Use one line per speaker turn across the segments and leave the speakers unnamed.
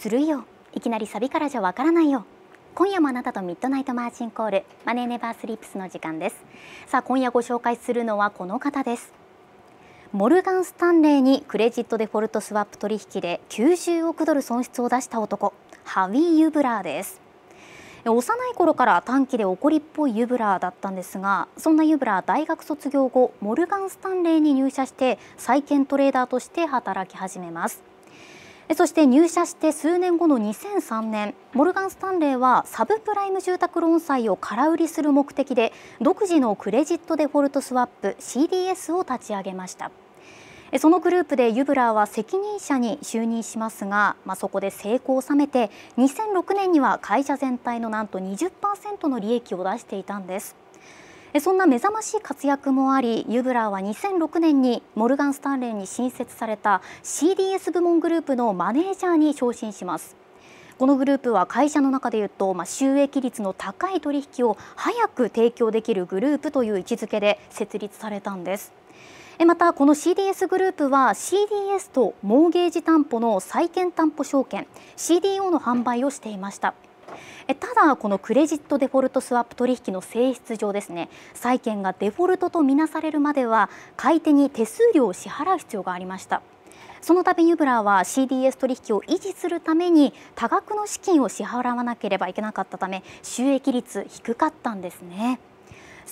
ずるいよいきなりサビからじゃわからないよ今夜もあなたとミッドナイトマーチンコールマネーネバースリープスの時間ですさあ今夜ご紹介するのはこの方ですモルガン・スタンレーにクレジットデフォルトスワップ取引で90億ドル損失を出した男ハウィー・ユブラーです幼い頃から短期で怒りっぽいユブラーだったんですがそんなユブラー大学卒業後モルガン・スタンレーに入社して債券トレーダーとして働き始めますそして入社して数年後の2003年モルガン・スタンレーはサブプライム住宅ローン債を空売りする目的で独自のクレジットデフォルトスワップ CDS を立ち上げましたそのグループでユブラーは責任者に就任しますが、まあ、そこで成功を収めて2006年には会社全体のなんと20%の利益を出していたんです。そんな目覚ましい活躍もありユブラーは2006年にモルガン・スタンレーに新設された CDS 部門グループのマネージャーに昇進しますこのグループは会社の中でいうと、まあ、収益率の高い取引を早く提供できるグループという位置づけで設立されたんですえまたこの CDS グループは CDS とモーゲージ担保の債券担保証券 CDO の販売をしていましたただこのクレジットデフォルトスワップ取引の性質上ですね債券がデフォルトとみなされるまでは買い手に手数料を支払う必要がありましたそのためユブラーは CDS 取引を維持するために多額の資金を支払わなければいけなかったため収益率低かったんですね。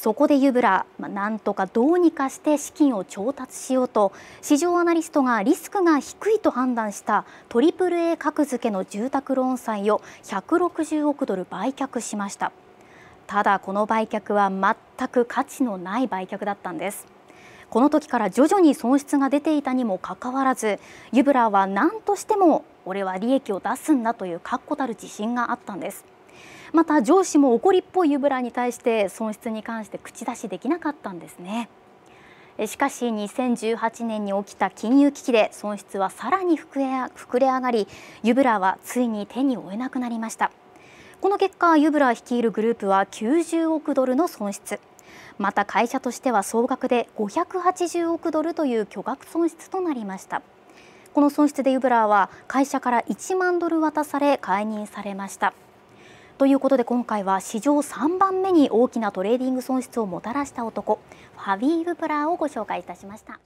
そこでユブラ、まあ、なんとかどうにかして資金を調達しようと市場アナリストがリスクが低いと判断した AAA 格付けの住宅ローン債を160億ドル売却しましたただこの売却は全く価値のない売却だったんですこの時から徐々に損失が出ていたにもかかわらずユブラは何としても俺は利益を出すんだという確固たる自信があったんですまた上司も怒りっぽいユブラに対して損失に関して口出しできなかったんですねしかし2018年に起きた金融危機で損失はさらに膨れ上がりユブラはついに手に負えなくなりましたこの結果ユブラ率いるグループは90億ドルの損失また会社としては総額で580億ドルという巨額損失となりましたこの損失でユブラーは会社から1万ドル渡され解任されましたということで今回は史上3番目に大きなトレーディング損失をもたらした男ファビー・ブプラーをご紹介いたしました。